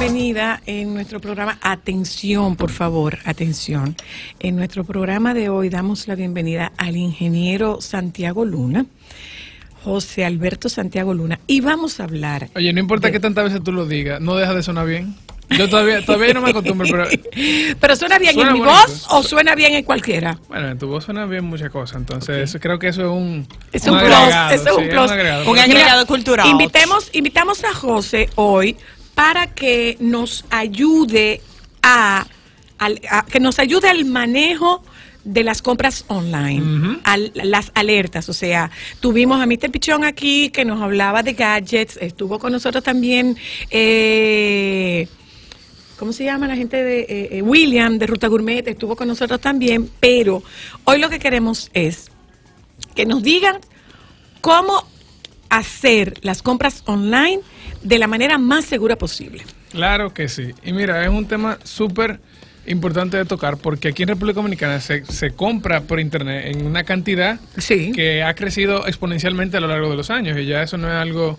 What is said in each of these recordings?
bienvenida en nuestro programa. Atención, por favor, atención. En nuestro programa de hoy damos la bienvenida al ingeniero Santiago Luna. José Alberto Santiago Luna y vamos a hablar. Oye, no importa que qué tantas veces tú lo digas, no deja de sonar bien. Yo todavía, todavía no me acostumbro, pero... pero suena bien en mi voz o suena bien en cualquiera? Bueno, en tu voz suena bien muchas cosas, entonces creo que eso es un... Es un, plus, es un plus. Un agregado, un agregado cultural. Invitemos, invitamos a José hoy para que nos ayude a, al, que nos ayude al manejo de las compras online, A las alertas, o sea, tuvimos a Mr. Pichón aquí que nos hablaba de gadgets, estuvo con nosotros también, eh, ¿cómo se llama la gente de eh, eh, William de Ruta Gourmet? Estuvo con nosotros también, pero hoy lo que queremos es que nos digan cómo hacer las compras online de la manera más segura posible. Claro que sí. Y mira, es un tema súper importante de tocar porque aquí en República Dominicana se, compra por internet en una cantidad que ha crecido exponencialmente a lo largo de los años y ya eso no es algo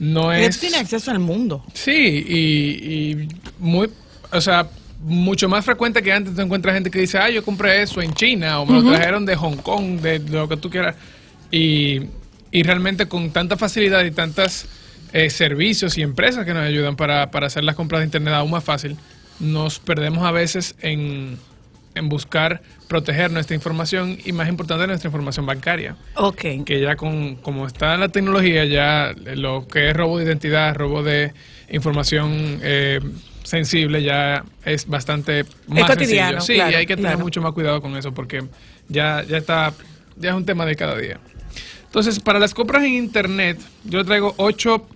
no es tiene acceso al mundo sí y, muy o sea mucho más frecuente que antes te encuentras gente que dice ah yo compré eso en China o me lo trajeron de Hong Kong de, lo que tú quieras y, y realmente con tanta facilidad y tantas eh, servicios y empresas que nos ayudan para, para, hacer las compras de Internet aún más fácil, nos perdemos a veces en, buscar proteger nuestra información y más importante nuestra información bancaria. Ok. Que ya con como está la tecnología, ya lo que es robo de identidad, robo de información eh, sensible ya es bastante más es cotidiano, Sí, y hay que tener mucho más cuidado con eso porque ya, ya está, ya es un tema de cada día. Entonces, para las compras en internet, yo traigo ocho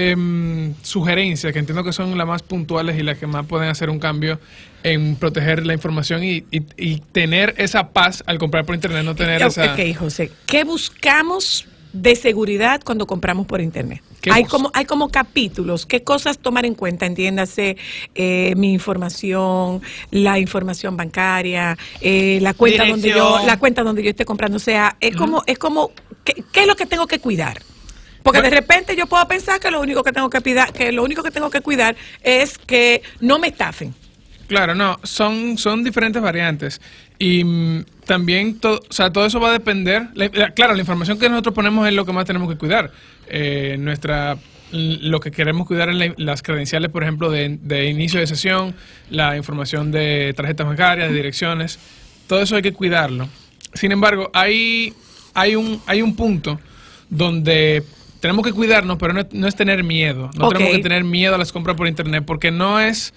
eh, sugerencias, que entiendo que son las más puntuales y las que más pueden hacer un cambio en proteger la información y, tener esa paz al comprar por Internet, no tener esa... Ok, José, ¿qué buscamos de seguridad cuando compramos por Internet? Hay como, hay como capítulos, qué cosas tomar en cuenta, entiéndase, eh, mi información, la información bancaria, eh, la cuenta donde yo, la cuenta donde yo esté comprando. O sea, es como, es como, ¿qué es lo que tengo que cuidar? Porque de repente yo puedo pensar que lo único que tengo que cuidar, que lo único que tengo que cuidar es que no me estafen. Claro, no, son, son diferentes variantes. Y mm, también, o sea, todo eso va a depender. claro, la información que nosotros ponemos es lo que más tenemos que cuidar. Eh, nuestra lo que queremos cuidar es las credenciales, por ejemplo, de, de, inicio de sesión, la información de tarjetas bancarias, de direcciones, todo eso hay que cuidarlo. Sin embargo, hay, hay, un, hay un punto donde tenemos que cuidarnos, pero no es, tener miedo. No tenemos que tener miedo a las compras por internet, porque no es...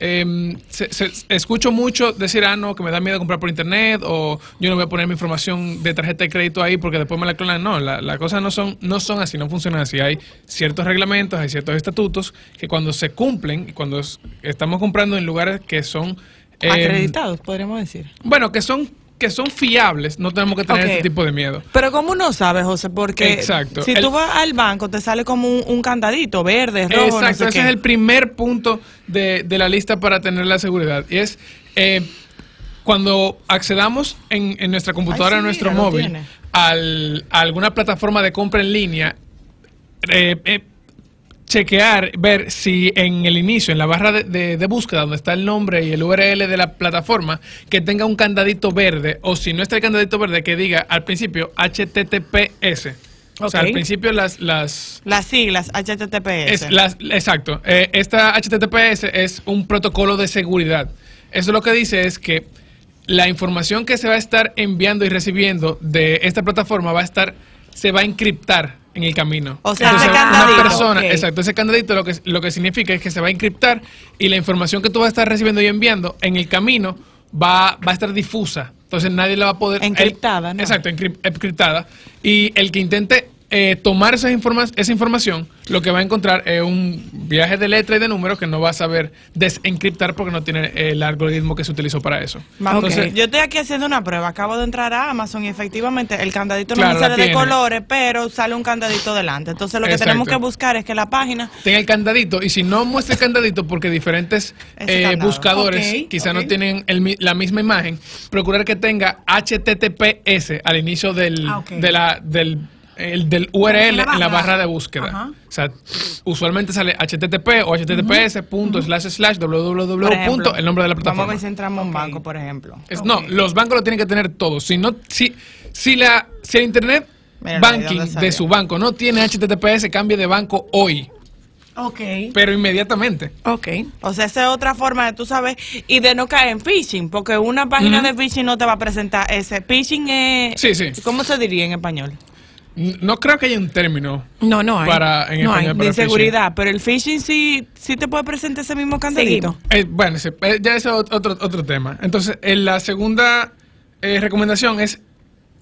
Em, se, escucho mucho decir, ah, no, que me da miedo comprar por internet o yo no voy a poner mi información de tarjeta de crédito ahí porque después me la clonan. No, las la cosas no son, no son así, no funcionan así. Hay ciertos reglamentos, hay ciertos estatutos que cuando se cumplen, cuando estamos comprando en lugares que son... Em, Acreditados, podríamos decir. Bueno, que son que son fiables, no tenemos que tener este ese tipo de miedo. Pero ¿cómo no sabes, José? Porque si tú vas al banco, te sale como un, candadito verde, rojo, Exacto, ese es el primer punto de, la lista para tener la seguridad. Y es... Eh, cuando accedamos en, nuestra computadora, en nuestro móvil, a alguna plataforma de compra en línea, eh, eh chequear, ver si en el inicio, en la barra de, de, búsqueda donde está el nombre y el URL de la plataforma, que tenga un candadito verde o si no está el candadito verde, que diga al principio HTTPS. O sea, al principio las... Las, las siglas, HTTPS. exacto. Eh, esta HTTPS es un protocolo de seguridad. Eso lo que dice es que la información que se va a estar enviando y recibiendo de esta plataforma va a estar, se va a encriptar en el camino. O sea, una persona, exacto, ese candadito lo que, lo que significa es que se va a encriptar y la información que tú vas a estar recibiendo y enviando en el camino va, a estar difusa. Entonces nadie la va a poder... Encriptada, ¿no? Exacto, encriptada. Y el que intente eh, tomar esas informa esa información, lo que va a encontrar es un viaje de letra y de números que no va a saber desencriptar porque no tiene el algoritmo que se utilizó para eso. Yo estoy aquí haciendo una prueba. Acabo de entrar a Amazon y efectivamente el candadito no sale de colores, pero sale un candadito delante. Entonces lo que tenemos que buscar es que la página... Tenga el candadito y si no muestra el candadito porque diferentes eh, buscadores quizá no tienen la misma imagen, procurar que tenga HTTPS al inicio del, ah, de la, del el del URL en la barra, de búsqueda. O sea, usualmente sale http o https punto slash slash www punto el nombre de la plataforma. Vamos a si entramos banco, por ejemplo. No, los bancos lo tienen que tener todo. Si no, si, si la, si internet banking de su banco no tiene https, cambie de banco hoy. Ok. Pero inmediatamente. Ok. O sea, esa es otra forma de tú sabes y de no caer en phishing, porque una página de phishing no te va a presentar ese. Phishing es. Eh, sí, sí. ¿Cómo se diría en español? No creo que haya un término. No, no hay. Para, no de seguridad. Pero el phishing sí, sí te puede presentar ese mismo candelito. Eh, bueno, eh, ya es otro, tema. Entonces, eh, la segunda recomendación es,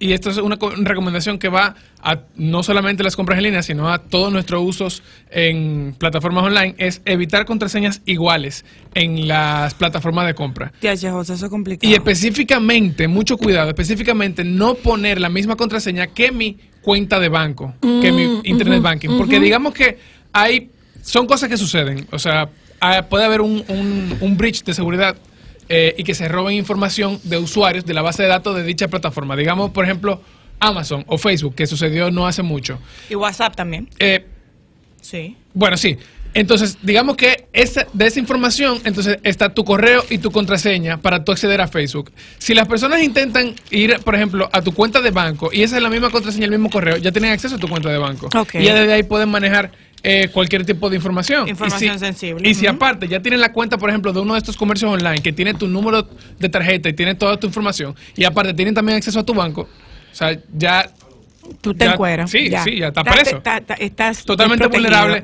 y esto es una recomendación que va a no solamente las compras en línea, sino a todos nuestros usos en plataformas online, es evitar contraseñas iguales en las plataformas de compra. eso es complicado. Y específicamente, mucho cuidado, específicamente no poner la misma contraseña que mi cuenta de banco que mi mm, internet banking. Porque digamos que hay, son cosas que suceden. O sea, puede haber un, un, breach de seguridad eh, y que se roben información de usuarios de la base de datos de dicha plataforma. Digamos, por ejemplo, Amazon o Facebook, que sucedió no hace mucho. Y WhatsApp también. Eh, sí. Bueno, sí. Entonces, digamos que esa, de esa información, entonces está tu correo y tu contraseña para tú acceder a Facebook. Si las personas intentan ir, por ejemplo, a tu cuenta de banco y esa es la misma contraseña, el mismo correo, ya tienen acceso a tu cuenta de banco. Y ya desde ahí pueden manejar eh, cualquier tipo de información. Información sensible. Y si aparte ya tienen la cuenta, por ejemplo, de uno de estos comercios online que tiene tu número de tarjeta y tiene toda tu información, y aparte tienen también acceso a tu banco, o sea, ya tú te encueras. Sí, ya. sí, ya está preso. totalmente vulnerable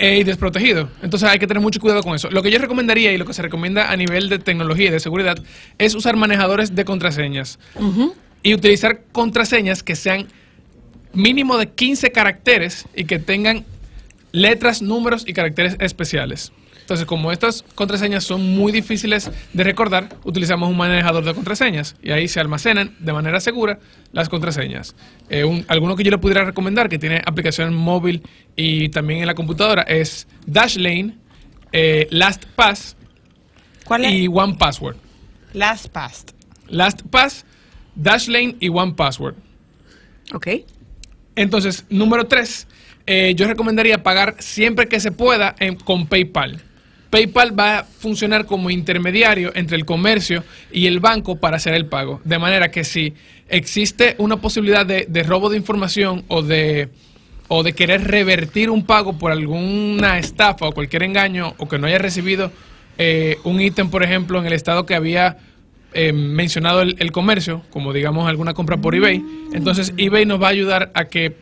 y e desprotegido. Entonces hay que tener mucho cuidado con eso. Lo que yo recomendaría y lo que se recomienda a nivel de tecnología y de seguridad es usar manejadores de contraseñas y utilizar contraseñas que sean mínimo de 15 caracteres y que tengan letras, números y caracteres especiales. Entonces, como estas contraseñas son muy difíciles de recordar, utilizamos un manejador de contraseñas y ahí se almacenan de manera segura las contraseñas. Eh, alguno que yo le pudiera recomendar que tiene aplicación móvil y también en la computadora es Dashlane, eh, LastPass ¿Cuál y OnePassword. LastPass. LastPass, Dashlane y OnePassword. Ok. Entonces, número tres, eh, yo recomendaría pagar siempre que se pueda con PayPal. PayPal va a funcionar como intermediario entre el comercio y el banco para hacer el pago. De manera que si existe una posibilidad de, robo de información o de, o de querer revertir un pago por alguna estafa o cualquier engaño o que no haya recibido eh, un ítem, por ejemplo, en el estado que había eh, mencionado el, el comercio, como digamos alguna compra por eBay, entonces eBay nos va a ayudar a que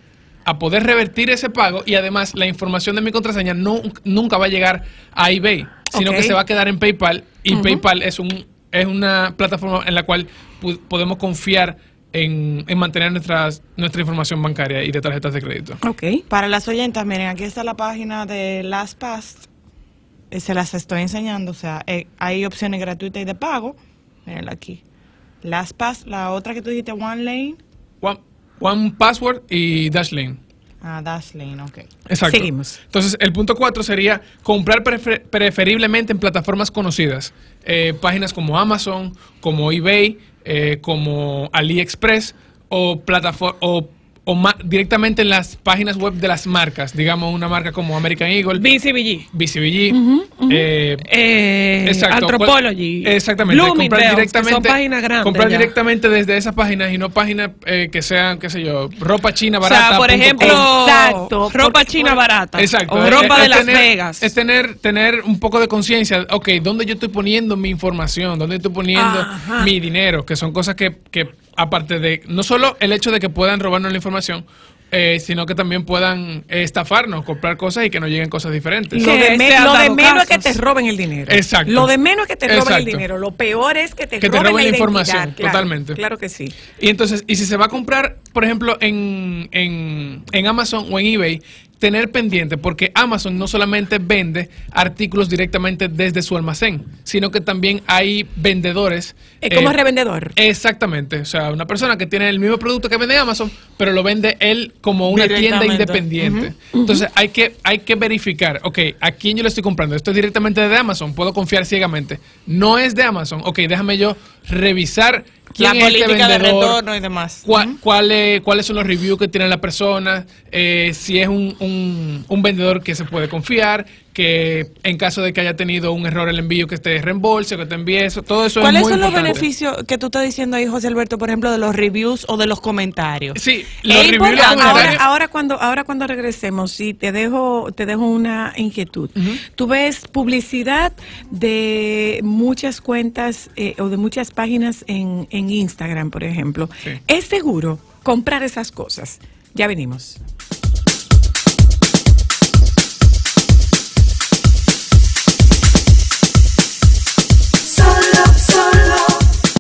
a poder revertir ese pago y además la información de mi contraseña no, nunca va a llegar a eBay, sino que se va a quedar en PayPal y PayPal es, un, es una plataforma en la cual podemos confiar en, mantener nuestras, nuestra información bancaria y de tarjetas de crédito. Ok. Para las oyentas, miren, aquí está la página de LastPass. Eh, se las estoy enseñando. O sea, eh, hay opciones gratuitas y de pago. Miren aquí. LastPass, la otra que tú dijiste, OneLane. One, One Password y Dashlane. Ah, Dashlane, ok. Exacto. Seguimos. Entonces, el punto cuatro sería comprar preferiblemente en plataformas conocidas. Eh, páginas como Amazon, como eBay, eh, como AliExpress o, o o directamente en las páginas web de las marcas, digamos una marca como American Eagle, BCBG, BCBG, eh, eh, Anthropology, exactamente, comprar directamente, páginas directamente desde esas páginas y no páginas eh, que sean, qué sé yo, ropa china barata. O por ejemplo, ropa china barata, exacto, o ropa de Las Vegas, es tener tener un poco de conciencia, ok, dónde yo estoy poniendo mi información, dónde estoy poniendo mi dinero, que son cosas que, que aparte de no solo el hecho de que puedan robarnos la información, eh, sino que también puedan eh, estafarnos, comprar cosas y que nos lleguen cosas diferentes. Lo de, menos es que te roben el dinero. Exacto. Lo de menos es que te roben el dinero. Lo peor es que te, que te roben, la, información. totalmente. Claro que sí. Y entonces, y si se va a comprar, por ejemplo, en, en Amazon o en eBay, tener pendiente porque Amazon no solamente vende artículos directamente desde su almacén, sino que también hay vendedores. Es eh, revendedor. Exactamente. O sea, una persona que tiene el mismo producto que vende Amazon, pero lo vende él como una tienda independiente. Entonces hay que, hay que verificar, ok, ¿a quién yo le estoy comprando? Esto es directamente de Amazon, puedo confiar ciegamente. No es de Amazon, ok, déjame yo revisar quién la política de retorno y demás. cuáles son los reviews que tiene la persona, eh, si es un, un, un vendedor que se puede confiar, que en caso de que haya tenido un error el envío, que te reembolse, que te envíe eso, todo eso es muy son los beneficios que tú estás diciendo ahí, José Alberto, por ejemplo, de los reviews o de los comentarios? Sí, los ahora, cuando, ahora cuando regresemos, sí, te dejo, te dejo una inquietud. Tú ves publicidad de muchas cuentas eh, o de muchas páginas en, Instagram, por ejemplo. ¿Es seguro comprar esas cosas? Ya venimos.